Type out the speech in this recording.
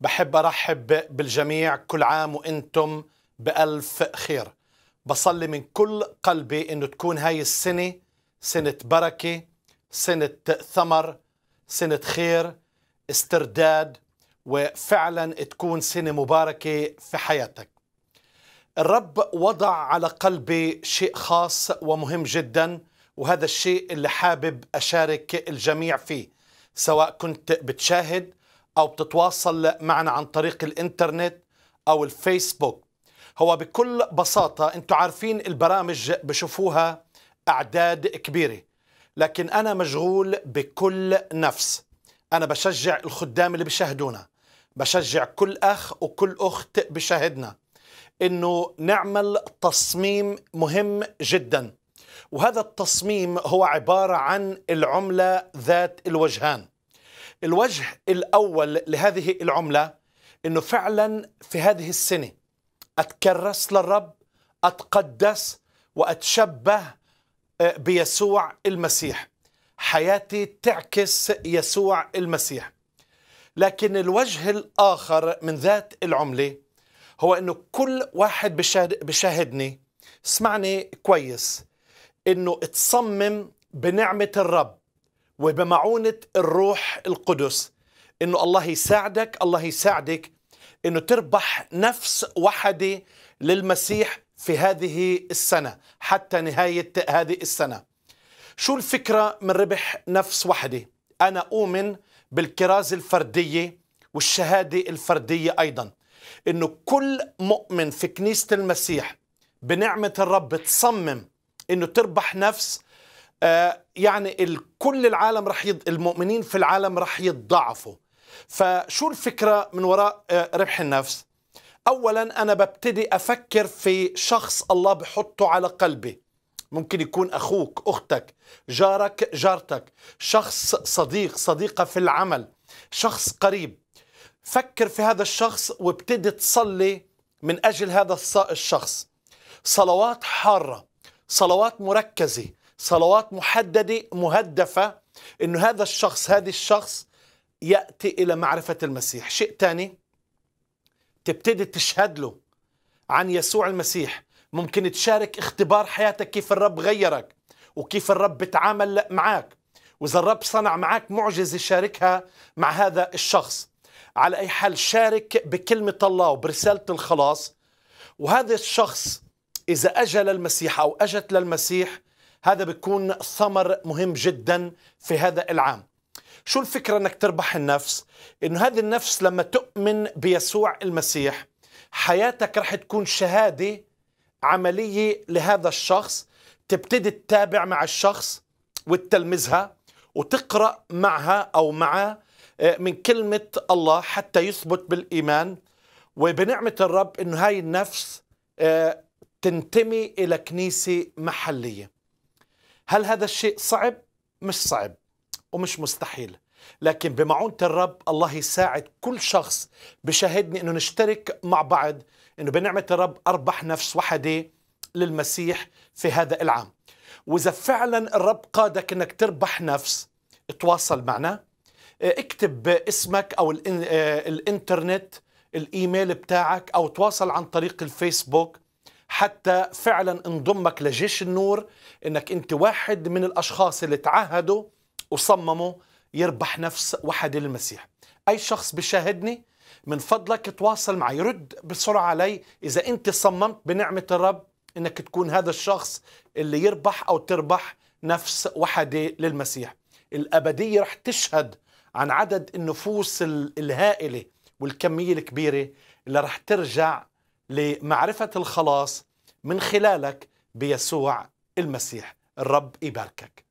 بحب أرحب بالجميع كل عام وأنتم بألف خير بصلي من كل قلبي أنه تكون هاي السنة سنة بركة سنة ثمر سنة خير استرداد وفعلا تكون سنة مباركة في حياتك الرب وضع على قلبي شيء خاص ومهم جدا وهذا الشيء اللي حابب أشارك الجميع فيه سواء كنت بتشاهد أو بتتواصل معنا عن طريق الإنترنت أو الفيسبوك هو بكل بساطة أنتم عارفين البرامج بشوفوها أعداد كبيرة لكن أنا مشغول بكل نفس أنا بشجع الخدام اللي بيشاهدونا بشجع كل أخ وكل أخت بشاهدنا أنه نعمل تصميم مهم جدا وهذا التصميم هو عبارة عن العملة ذات الوجهان الوجه الأول لهذه العملة أنه فعلا في هذه السنة أتكرس للرب أتقدس وأتشبه آه، بيسوع المسيح حياتي تعكس يسوع المسيح لكن الوجه الآخر من ذات العملة هو أنه كل واحد بشاهدني اسمعني كويس أنه تصمم بنعمة الرب وبمعونة الروح القدس انه الله يساعدك الله يساعدك انه تربح نفس وحده للمسيح في هذه السنة حتى نهاية هذه السنة شو الفكرة من ربح نفس وحدة؟ أنا أؤمن بالكراز الفردية والشهادة الفردية أيضا أنه كل مؤمن في كنيسة المسيح بنعمة الرب تصمم أنه تربح نفس آه، يعني كل العالم رح يض... المؤمنين في العالم رح يتضعفوا فشو الفكرة من وراء آه، ربح النفس أولا أنا ببتدي أفكر في شخص الله بحطه على قلبي ممكن يكون أخوك أختك جارك جارتك شخص صديق صديقة في العمل شخص قريب فكر في هذا الشخص وابتدي تصلي من أجل هذا الشخص صلوات حارة صلوات مركزة صلوات محددة مهدفة أنه هذا الشخص هذا الشخص يأتي إلى معرفة المسيح شيء ثاني تبتدي تشهد له عن يسوع المسيح ممكن تشارك اختبار حياتك كيف الرب غيرك وكيف الرب بتعامل معك وإذا الرب صنع معك معجزة شاركها مع هذا الشخص على أي حال شارك بكلمة الله وبرسالة الخلاص وهذا الشخص إذا أجى للمسيح أو أجت للمسيح هذا بيكون ثمر مهم جدا في هذا العام شو الفكرة أنك تربح النفس أنه هذه النفس لما تؤمن بيسوع المسيح حياتك رح تكون شهادة عملية لهذا الشخص تبتدي تتابع مع الشخص وتلمزها وتقرأ معها أو معه آه، من كلمة الله حتى يثبت بالإيمان وبنعمة الرب أنه هاي النفس آه، تنتمي إلى كنيسة محلية هل هذا الشيء صعب؟ مش صعب ومش مستحيل لكن بمعونة الرب الله يساعد كل شخص بشاهدني أنه نشترك مع بعض أنه بنعمة الرب أربح نفس وحدة للمسيح في هذا العام وإذا فعلا الرب قادك أنك تربح نفس تواصل معنا إيه، اكتب اسمك أو إيه، الانترنت الإيميل بتاعك أو تواصل عن طريق الفيسبوك حتى فعلا انضمك لجيش النور انك انت واحد من الاشخاص اللي تعهدوا وصمموا يربح نفس وحد المسيح اي شخص بيشاهدني من فضلك تواصل معي رد بسرعه علي اذا انت صممت بنعمه الرب انك تكون هذا الشخص اللي يربح او تربح نفس وحده للمسيح الابديه رح تشهد عن عدد النفوس الهائله والكميه الكبيره اللي رح ترجع لمعرفة الخلاص من خلالك بيسوع المسيح الرب يباركك